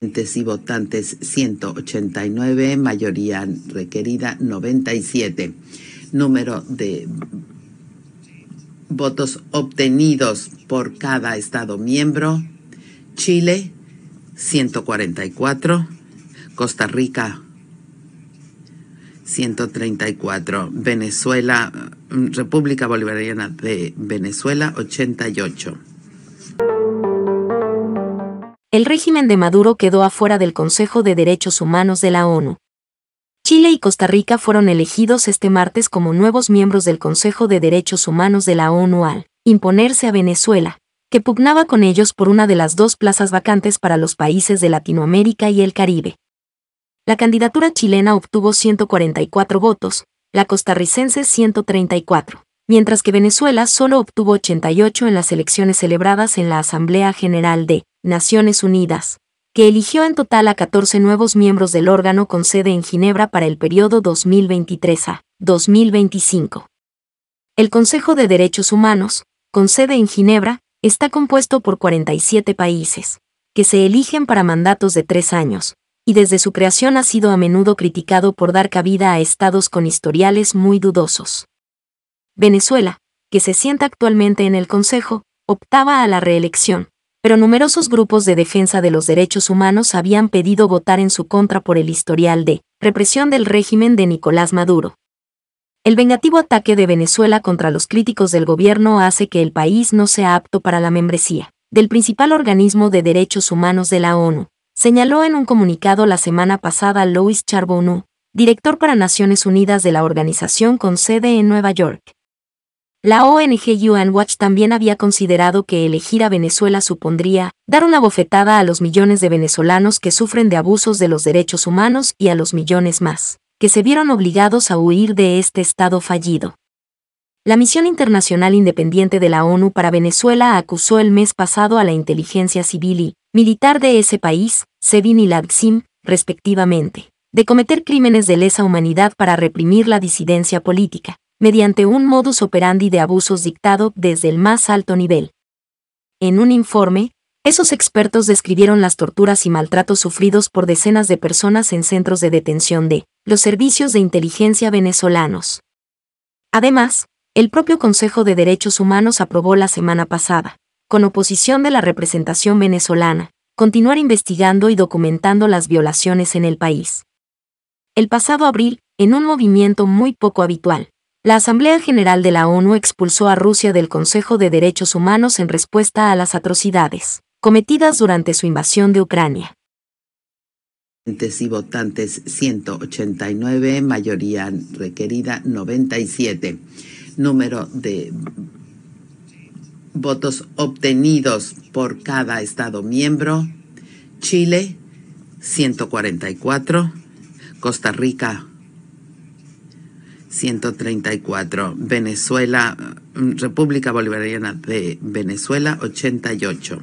y votantes 189, mayoría requerida 97. Número de votos obtenidos por cada Estado miembro. Chile 144, Costa Rica 134, Venezuela, mm, República Bolivariana de Venezuela 88 el régimen de Maduro quedó afuera del Consejo de Derechos Humanos de la ONU. Chile y Costa Rica fueron elegidos este martes como nuevos miembros del Consejo de Derechos Humanos de la ONU al imponerse a Venezuela, que pugnaba con ellos por una de las dos plazas vacantes para los países de Latinoamérica y el Caribe. La candidatura chilena obtuvo 144 votos, la costarricense 134, mientras que Venezuela solo obtuvo 88 en las elecciones celebradas en la Asamblea General de Naciones Unidas, que eligió en total a 14 nuevos miembros del órgano con sede en Ginebra para el periodo 2023 a 2025. El Consejo de Derechos Humanos, con sede en Ginebra, está compuesto por 47 países, que se eligen para mandatos de tres años, y desde su creación ha sido a menudo criticado por dar cabida a estados con historiales muy dudosos. Venezuela, que se sienta actualmente en el Consejo, optaba a la reelección, pero numerosos grupos de defensa de los derechos humanos habían pedido votar en su contra por el historial de represión del régimen de Nicolás Maduro. El vengativo ataque de Venezuela contra los críticos del gobierno hace que el país no sea apto para la membresía del principal organismo de derechos humanos de la ONU, señaló en un comunicado la semana pasada Luis Charbonneau, director para Naciones Unidas de la organización con sede en Nueva York. La ONG UN Watch también había considerado que elegir a Venezuela supondría dar una bofetada a los millones de venezolanos que sufren de abusos de los derechos humanos y a los millones más, que se vieron obligados a huir de este Estado fallido. La Misión Internacional Independiente de la ONU para Venezuela acusó el mes pasado a la inteligencia civil y militar de ese país, SEBIN y Ladxim, respectivamente, de cometer crímenes de lesa humanidad para reprimir la disidencia política, mediante un modus operandi de abusos dictado desde el más alto nivel. En un informe, esos expertos describieron las torturas y maltratos sufridos por decenas de personas en centros de detención de los servicios de inteligencia venezolanos. Además, el propio Consejo de Derechos Humanos aprobó la semana pasada, con oposición de la representación venezolana, continuar investigando y documentando las violaciones en el país. El pasado abril, en un movimiento muy poco habitual, la Asamblea General de la ONU expulsó a Rusia del Consejo de Derechos Humanos en respuesta a las atrocidades cometidas durante su invasión de Ucrania. Y votantes 189, mayoría requerida 97. Número de votos obtenidos por cada Estado miembro. Chile 144, Costa Rica 134. Venezuela, mm, República Bolivariana de Venezuela, 88.